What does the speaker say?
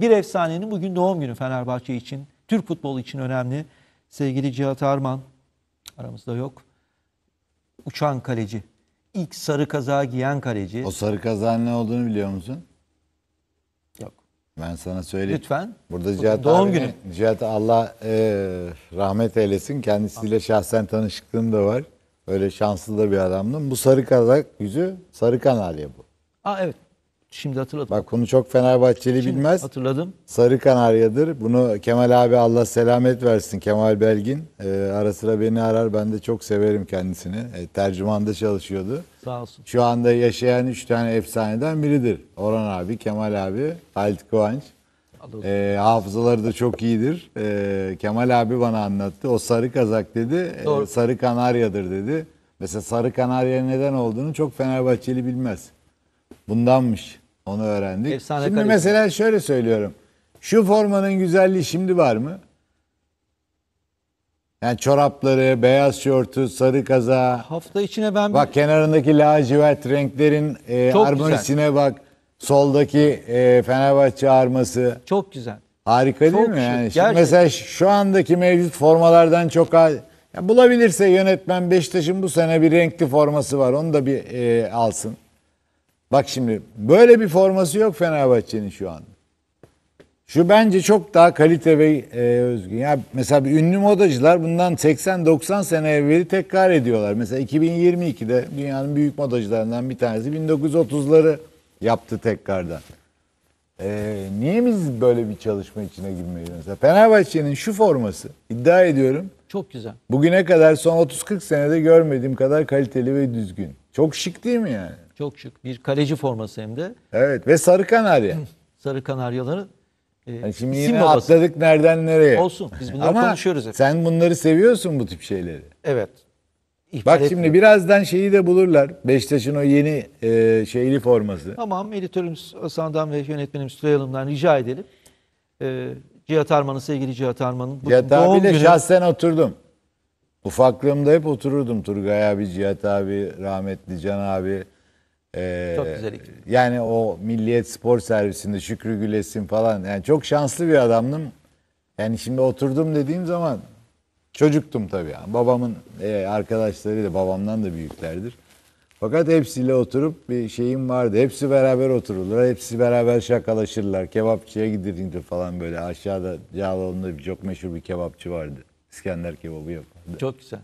Bir efsanenin bugün doğum günü Fenerbahçe için, Türk futbolu için önemli. Sevgili Cihat Arman aramızda yok. Uçan kaleci. İlk sarı kazağı giyen kaleci. O sarı kazağın ne olduğunu biliyor musun? Yok. Ben sana söyleyeyim. Lütfen. Burada Bugün Cihat doğum abine, günü. Cihat Allah e, rahmet eylesin. Kendisiyle şahsen tanışıklığım da var. Öyle şanslı da bir adamdım. Bu sarı kazak yüzü sarı kanalya bu. Aa evet. Şimdi hatırladım. Bak bunu çok Fenerbahçeli Şimdi bilmez. Hatırladım. Sarı Kanarya'dır. Bunu Kemal abi Allah selamet versin. Kemal Belgin. Ee, ara sıra beni arar. Ben de çok severim kendisini. Ee, tercümanda çalışıyordu. Sağ olsun. Şu anda yaşayan üç tane efsaneden biridir. Orhan abi, Kemal abi, Halit Kıvanç. E, hafızaları da çok iyidir. E, Kemal abi bana anlattı. O sarı kazak dedi, ee, Doğru. e, sarı kanaryadır dedi. Mesela sarı kanarya neden olduğunu çok Fenerbahçeli bilmez. Bundanmış. Onu öğrendik. Efsane şimdi karizma. mesela şöyle söylüyorum. Şu formanın güzelliği şimdi var mı? Yani çorapları, beyaz şortu, sarı kaza. Hafta içine ben... Bak kenarındaki lacivert renklerin e, Çok harmonisine güzel. bak. Soldaki e, Fenerbahçe arması. Çok güzel. Harika değil mi? Yani şık, şimdi mesela şu andaki mevcut formalardan çok az. Ya bulabilirse yönetmen Beşiktaş'ın bu sene bir renkli forması var. Onu da bir e, alsın. Bak şimdi böyle bir forması yok Fenerbahçe'nin şu an. Şu bence çok daha kalite ve e, özgün. Ya mesela bir ünlü modacılar bundan 80-90 sene evveli tekrar ediyorlar. Mesela 2022'de dünyanın büyük modacılarından bir tanesi 1930'ları yaptı tekrardan. E, niye biz böyle bir çalışma içine girmeyiz mesela? Fenerbahçe'nin şu forması iddia ediyorum. Çok güzel. Bugüne kadar son 30-40 senede görmediğim kadar kaliteli ve düzgün. Çok şık değil mi yani? Çok şık. Bir kaleci forması hem de. Evet ve sarı kanarya. sarı kanaryaların e, yani şimdi yine babası. atladık nereden nereye. Olsun. Biz bunları Ama konuşuyoruz hep. sen bunları seviyorsun bu tip şeyleri. Evet. İhbar Bak etmiyor. şimdi birazdan şeyi de bulurlar. Beşiktaş'ın o yeni e, şeyli forması. Tamam. Editörümüz Hasan'dan ve yönetmenim Tülay Hanım'dan rica edelim. E, Cihat Arman'ın sevgili Cihat Arman'ın. Cihat abiyle günü... şahsen oturdum. Ufaklığımda hep otururdum Turgay abi, Cihat abi, rahmetli Can abi. Ee, çok güzel ikili. Yani o Milliyet Spor Servisinde Şükrü Gülesin falan. Yani çok şanslı bir adamdım. Yani şimdi oturdum dediğim zaman çocuktum tabii. Yani. Babamın e, arkadaşları da babamdan da büyüklerdir. Fakat hepsiyle oturup bir şeyim vardı. Hepsi beraber otururlar. Hepsi beraber şakalaşırlar. Kebapçıya gidilince falan böyle aşağıda Cağaloğlu'nda çok meşhur bir kebapçı vardı. İskender kebabı yapardı. Çok güzel.